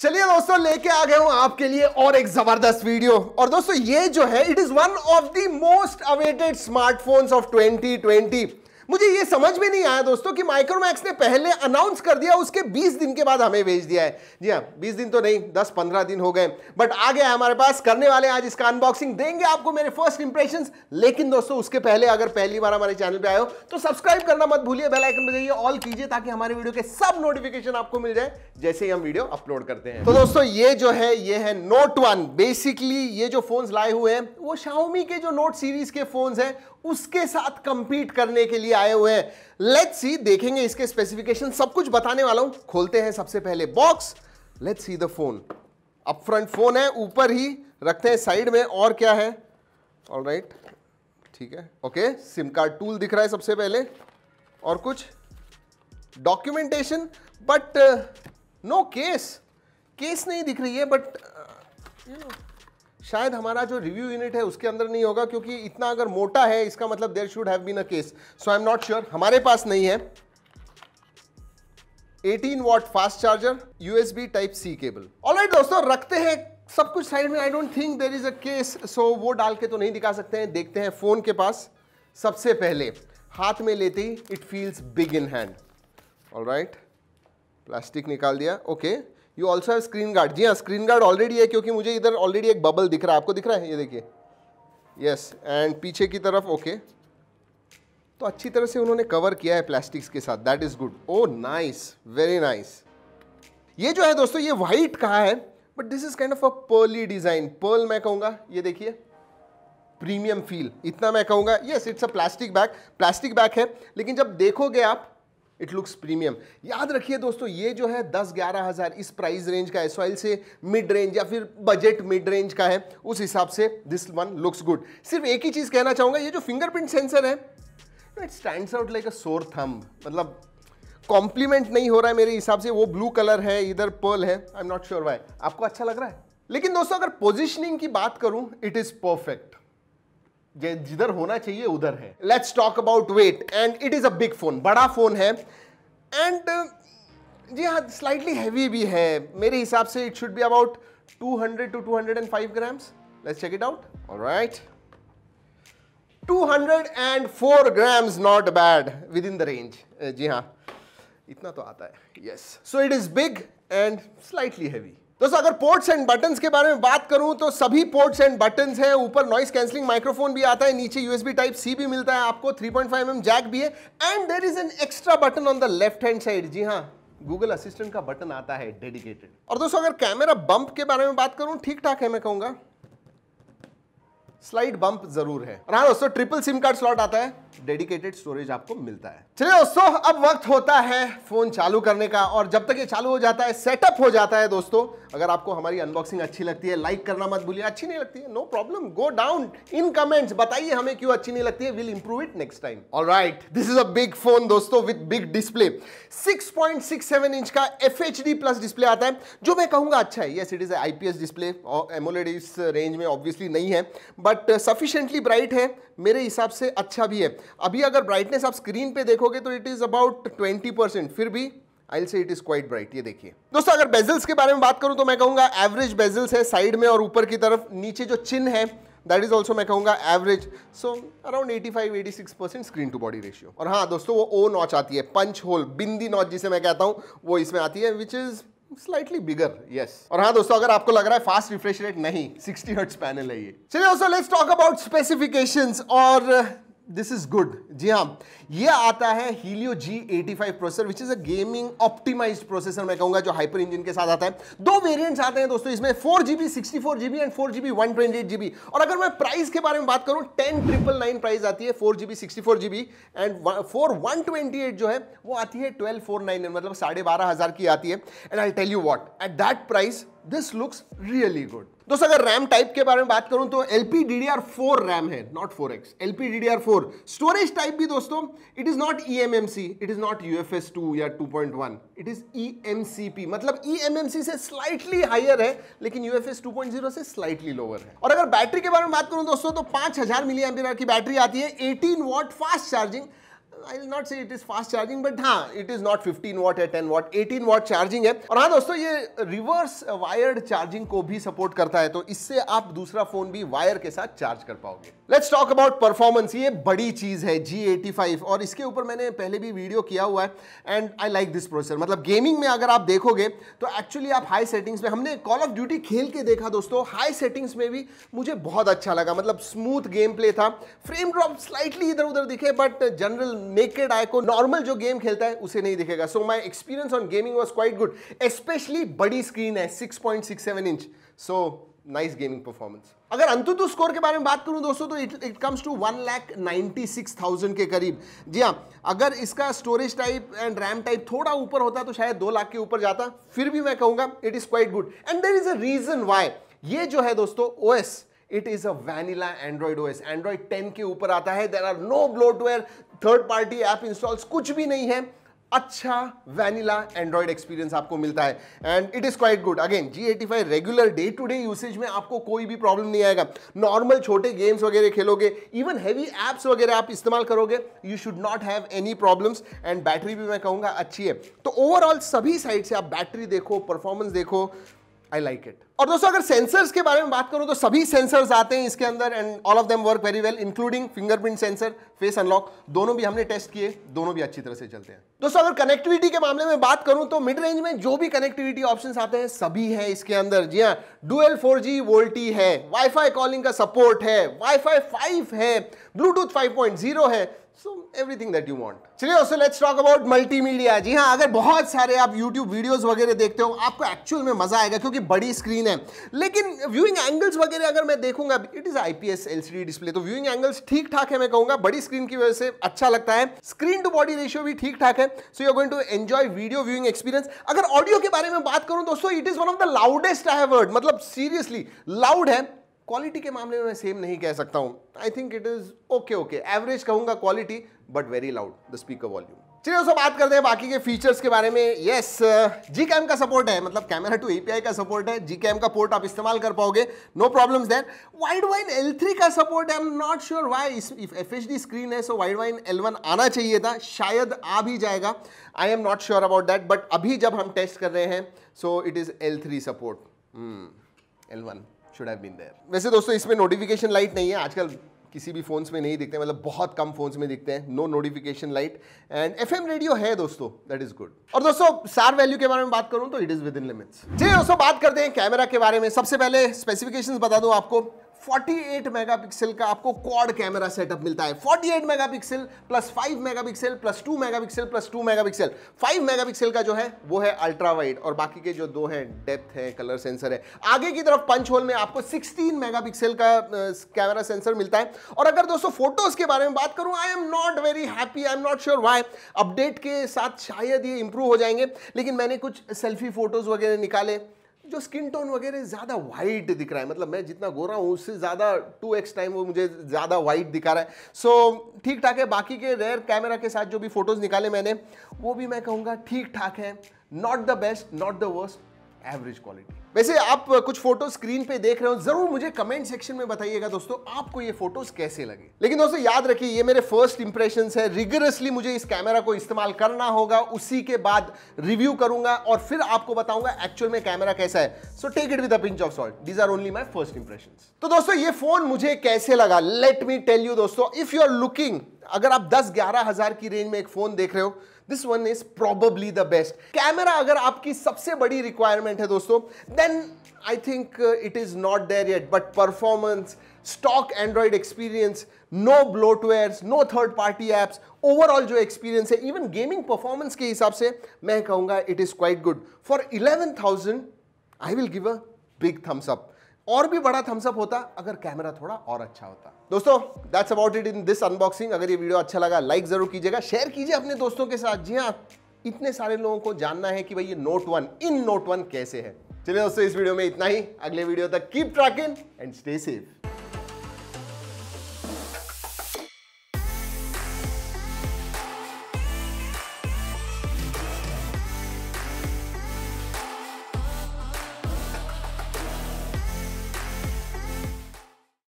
चलिए दोस्तों लेके आ गए हूं आपके लिए और एक जबरदस्त वीडियो और दोस्तों ये जो है it is one of the most awaited smartphones of 2020 मुझे ये समझ में नहीं आया दोस्तों कि माइक्रोमैक्स ने पहले अनाउंस कर दिया उसके 20 दिन के बाद हमें भेज दिया है जी हाँ 20 दिन तो नहीं 10-15 दिन हो गए बट आ गया हमारे पास करने वाले आज इसका अनबॉक्सिंग देंगे आपको मेरे फर्स्ट इंप्रेशन लेकिन दोस्तों उसके पहले अगर पहली बार हमारे चैनल पर आए हो तो सब्सक्राइब करना मत भूलिए बेलाइकन बजाइए ऑल कीजिए ताकि हमारे वीडियो के सब नोटिफिकेशन आपको मिल जाए जैसे ही हम वीडियो अपलोड करते हैं तो दोस्तों ये जो है ये है नोट वन बेसिकली ये जो फोन लाए हुए हैं वो शाओमी के जो नोट सीरीज के फोन है उसके साथ कंपीट करने के लिए आए हुए हैं लेट्स सी देखेंगे इसके स्पेसिफिकेशन सब कुछ बताने वाला हूं खोलते हैं सबसे पहले box let's see the phone up front phone है ऊपर ही रखते हैं साइड में और क्या है ऑल राइट ठीक है ओके सिम कार्ड टूल दिख रहा है सबसे पहले और कुछ documentation but no case case नहीं दिख रही है बट यू नो शायद हमारा जो रिव्यू यूनिट है उसके अंदर नहीं होगा क्योंकि इतना अगर मोटा है इसका मतलब there should have been a case so I am not sure हमारे पास नहीं है 18 watt fast charger USB type C cable right दोस्तों रखते हैं सब कुछ साइड में I don't think there is a case so वो डाल के तो नहीं दिखा सकते हैं देखते हैं फोन के पास सबसे पहले हाथ में लेते ही it feels big in hand all right plastic निकाल दिया okay okay. You also have screen guard जी हाँ स्क्रीन गार्ड ऑलरेडी है क्योंकि मुझे इधर ऑलरेडी एक बबल दिख रहा है आपको दिख रहा है ये देखिए यस एंड पीछे की तरफ ओके तो अच्छी तरह से उन्होंने कवर किया है प्लास्टिक्स के साथ that is good oh nice very nice ये जो है दोस्तों ये वाइट कहा है but this is kind of a pearly design pearl मैं कहूंगा ये देखिए प्रीमियम फील इतना मैं कहूंगा yes it's a plastic bag plastic bag है लेकिन जब देखोगे आप इट लुक्स प्रीमियम याद रखिए दोस्तों ये जो है दस ग्यारह हज़ार इस प्राइस रेंज का एस से मिड रेंज या फिर बजट मिड रेंज का है उस हिसाब से दिस वन लुक्स गुड सिर्फ एक ही चीज़ कहना चाहूँगा ये जो फिंगरप्रिंट सेंसर है it stand out like a sore thumb मतलब कॉम्प्लीमेंट नहीं हो रहा है मेरे हिसाब से वो ब्लू कलर है इधर पर्ल है I am not sure why आपको अच्छा लग रहा है लेकिन दोस्तों अगर पोजिशनिंग की बात करूं इट इज़ परफेक्ट जिधर होना चाहिए उधर है let's talk about weight and it is a big phone बड़ा फ़ोन है एंड जी हाँ स्लाइटली हैवी भी है मेरे हिसाब से it should be about 200 to 205 grams let's check it out alright 204 grams not bad within the range जी हाँ इतना तो आता है yes so it is big and slightly heavy दोस्तों अगर पोर्ट्स एंड बटन्स के बारे में बात करूं तो सभी पोर्ट्स एंड बटन्स हैं ऊपर नॉइस कैंसलिंग माइक्रोफोन भी आता है नीचे यूएसबी टाइप सी भी मिलता है आपको 3.5 पॉइंट mm जैक भी है and there is an extra button on the left hand side जी हाँ गूगल असिस्टेंट का बटन आता है डेडिकेटेड और दोस्तों अगर कैमरा बंप के बारे में बात करूं ठीक ठाक है मैं कहूंगा स्लाइड बंप जरूर है और हाँ दोस्तों ट्रिपल सिम कार्ड स्लॉट आता है डेडिकेटेड स्टोरेज आपको मिलता है चलिए दोस्तों अब वक्त होता है फोन चालू करने का और जब तक ये चालू हो जाता है सेटअप हो जाता है दोस्तों अगर आपको हमारी अनबॉक्सिंग अच्छी लगती है लाइक करना मत भूलिए अच्छी नहीं लगती है no problem go down in comments बताइए हमें क्यों अच्छी नहीं लगती है will improve it next time all right this is a big phone दोस्तों with big display six six point seven inch का F H D plus display आता है जो मैं कहूंगा अच्छा है yes it is I P S display और एमोलेड इस रेंज में ऑब्वियसली नहीं है बट सफिशेंटली ब्राइट है मेरे हिसाब से अच्छा भी है अभी अगर ब्राइटनेस आप स्क्रीन पे देखोगे तो it is about twenty percent फिर भी आई से इट इज क्वाइट ब्राइट ये देखिए दोस्तों अगर बेजल्स के बारे में बात करूं तो मैं कहूंगा एवरेज बेजल्स है साइड में और ऊपर की तरफ नीचे जो चिन्ह है दैट इज ऑल्सो मैं कहूंगा average so around 85 six percent screen to body ratio और हाँ दोस्तों वो ओ नॉच आती है पंच होल बिंदी नॉच जिसे मैं कहता हूँ वो इसमें आती है which is slightly bigger yes और हाँ दोस्तों अगर आपको लग रहा है फास्ट रिफ्रेश रेट नहीं सिक्सटी हर्ट्स पैनल है ये चलिए दोस्तों लेट्स टॉक अबाउट स्पेसिफिकेशन और दिस इज गुड जी हाँ ये आता है Helio G eighty five processor which is a gaming optimized processor मैं कहूंगा जो हाइपर इंजन के साथ आता है दो वेरिएंट्स आते हैं दोस्तों इसमें four GB sixty four GB and four GB one twenty eight GB और अगर मैं प्राइस के बारे में बात करूं टेन ट्रिपल नाइन प्राइस आती है four GB sixty four GB and four one twenty eight जो है वो आती है ट्वेल्व फोर नाइन मतलब साढ़े बारह हजार की आती है and I tell you what at that price this looks really good दोस्तों अगर रैम टाइप के बारे में बात करूं तो L P D D R four RAM है not four X L P D D R four storage type भी दोस्तों it is not E M M C it is not U F S two या two point one it is E M C P मतलब E M M सी से slightly higher है लेकिन U F S two point zero से slightly lower है और अगर battery के बारे में बात करूं दोस्तों तो पांच हजार मिली एम्पियर की बैटरी आती है eighteen watt fast charging I will not say it is fast charging but हाँ it is not fifteen watt या ten watt eighteen watt charging है और हाँ दोस्तों ये रिवर्स वायर्ड चार्जिंग को भी सपोर्ट करता है तो इससे आप दूसरा फोन भी वायर के साथ चार्ज कर पाओगे लेट्स टॉक अबाउट परफॉर्मेंस ये बड़ी चीज़ है G85 और इसके ऊपर मैंने पहले भी वीडियो किया हुआ है and I like this processor मतलब गेमिंग में अगर आप देखोगे तो एक्चुअली आप हाई सेटिंग्स में हमने कॉल ऑफ ड्यूटी खेल के देखा दोस्तों हाई सेटिंग्स में भी मुझे बहुत अच्छा लगा मतलब स्मूथ गेम प्ले था फ्रेम ड्रॉप स्लाइटली इधर उधर दिखे बट जनरल नेकेड आई को नॉर्मल जो गेम खेलता है उसे नहीं दिखेगा so my experience on gaming was quite good specially बड़ी स्क्रीन है six inch so nice gaming performance अगर अंतुतु स्कोर के बारे में बात करूं दोस्तों तो it it comes to one lakh ninety six thousand के करीब जी हाँ अगर इसका storage type and RAM type थोड़ा ऊपर होता तो शायद दो लाख के ऊपर जाता फिर भी मैं कहूँगा it is quite good and there is a reason why ये जो है दोस्तों O S it is a vanilla Android OS Android 10 के ऊपर आता है there are no bloatware third party app installs कुछ भी नहीं है अच्छा वैनिला एंड्रॉयड एक्सपीरियंस आपको मिलता है and it is quite good again G eighty five regular day to day usage में आपको कोई भी प्रॉब्लम नहीं आएगा नॉर्मल छोटे गेम्स वगैरह खेलोगे इवन हैवी एप्स वगैरह आप इस्तेमाल करोगे you should not have any problems and battery भी मैं कहूँगा अच्छी है तो ओवरऑल सभी साइड से आप बैटरी देखो परफॉर्मेंस देखो आई लाइक इट और दोस्तों अगर सेंसर्स के बारे में बात करूं तो सभी सेंसर्स आते हैं इसके अंदर and all of them work very well including fingerprint sensor face unlock दोनों भी हमने टेस्ट किए दोनों भी अच्छी तरह से चलते हैं दोस्तों अगर कनेक्टिविटी के मामले में बात करूं तो मिड रेंज में जो भी कनेक्टिविटी ऑप्शन आते हैं सभी है इसके अंदर जी हाँ डुएल फोर जी वोल्टी है वाईफाई कॉलिंग का सपोर्ट है वाईफाई फाइव है ब्लूटूथ फाइव पॉइंट जीरो है so everything that you want चलिए so let's talk about multimedia जी हाँ अगर बहुत सारे आप यूट्यूब वीडियोस वगैरह देखते हो आपको एक्चुअल में मजा आएगा क्योंकि बड़ी स्क्रीन है लेकिन व्यूइंग एंगल्स वगैरह अगर मैं देखूंगा it is IPS LCD display तो व्यूइंग एंगल्स ठीक ठाक है मैं कहूंगा बड़ी स्क्रीन की वजह से अच्छा लगता है स्क्रीन टू बॉडी रेशियो भी ठीक ठाक है so you going to enjoy video viewing experience अगर ऑडियो के बारे में बात करूं दोस्तों it is one of the loudest I have heard मतलब सीरियसली लाउड है क्वालिटी के मामले में मैं सेम नहीं कह सकता हूँ I think it is okay okay average कहूँगा quality but very loud the speaker volume चलिए दोस्तों बात करते हैं बाकी के फीचर्स के बारे में यस जी कैम का सपोर्ट है मतलब कैमरा टू एपीआई का सपोर्ट है जी कैम का पोर्ट आप इस्तेमाल कर पाओगे no problem then Widevine L three का सपोर्ट है I am not sure why F H D screen है so Widevine L one आना चाहिए था शायद आ भी जाएगा I am not sure about that but अभी जब हम टेस्ट कर रहे हैं so it is L three support L one should have been there वैसे दोस्तों इसमें नोटिफिकेशन लाइट नहीं है आजकल किसी भी फ़ोन्स में नहीं दिखते मतलब बहुत कम फ़ोन्स में दिखते हैं no notification light and F radio है दोस्तों दैट इज़ गुड और दोस्तों सार वैल्यू के बारे में बात करूं तो it is within limits जी दोस्तों बात करते हैं कैमरा के बारे में सबसे पहले स्पेसिफिकेशंस बता दूं आपको 48 मेगापिक्सल का आपको क्वाड कैमरा सेटअप मिलता है 48 megapixel plus 5 megapixel plus 2 megapixel plus 2 megapixel 5 megapixel का जो है वो है अल्ट्रा वाइड और बाकी के जो दो हैं डेप्थ है कलर सेंसर है आगे की तरफ पंच होल में आपको 16 मेगापिक्सल का कैमरा सेंसर मिलता है और अगर दोस्तों फोटोज के बारे में बात करूं I am not very happy I am not sure why update के साथ शायद ये इंप्रूव हो जाएंगे लेकिन मैंने कुछ सेल्फी फोटोज वगैरह निकाले जो स्किन टोन वगैरह ज़्यादा वाइट दिख रहा है मतलब मैं जितना गोरा हूँ उससे ज़्यादा टू एक्स टाइम वो मुझे ज़्यादा वाइट दिखा रहा है सो so, ठीक ठाक है बाकी के रेयर कैमरा के साथ जो भी फ़ोटोज़ निकाले मैंने वो भी मैं कहूँगा ठीक ठाक है not the best not the worst average quality वैसे आप कुछ फोटो स्क्रीन पे देख रहे हो जरूर मुझे कमेंट सेक्शन में बताइएगा दोस्तों आपको ये फोटोज कैसे लगे लेकिन दोस्तों याद रखिए ये मेरे फर्स्ट इंप्रेशन है रिगरसली मुझे इस कैमरा को इस्तेमाल करना होगा उसी के बाद रिव्यू करूंगा और फिर आपको बताऊंगा एक्चुअल में कैमरा कैसा है so take it with pinch of salt these are only my first impression तो दोस्तों ये फोन मुझे कैसे लगा लेट मी टेल यू दोस्तों इफ यू आर लुकिंग अगर आप 10-11 हजार की रेंज में एक फोन देख रहे हो this one is probably the best camera अगर आपकी सबसे बड़ी रिक्वायरमेंट है दोस्तों then I think it is not there yet but performance stock Android experience no bloatware no third party apps overall जो एक्सपीरियंस है इवन गेमिंग परफॉर्मेंस के हिसाब से मैं कहूंगा it is quite good for eleven thousand I will give a big thumbs up और भी बड़ा थम्सअप होता अगर कैमरा थोड़ा और अच्छा होता दोस्तों that's about it in this unboxing अगर ये वीडियो अच्छा लगा लाइक जरूर कीजिएगा शेयर कीजिए अपने दोस्तों के साथ जी हाँ इतने सारे लोगों को जानना है कि भाई ये Note one in Note one कैसे है चलिए दोस्तों इस वीडियो में इतना ही अगले वीडियो तक keep tracking and stay safe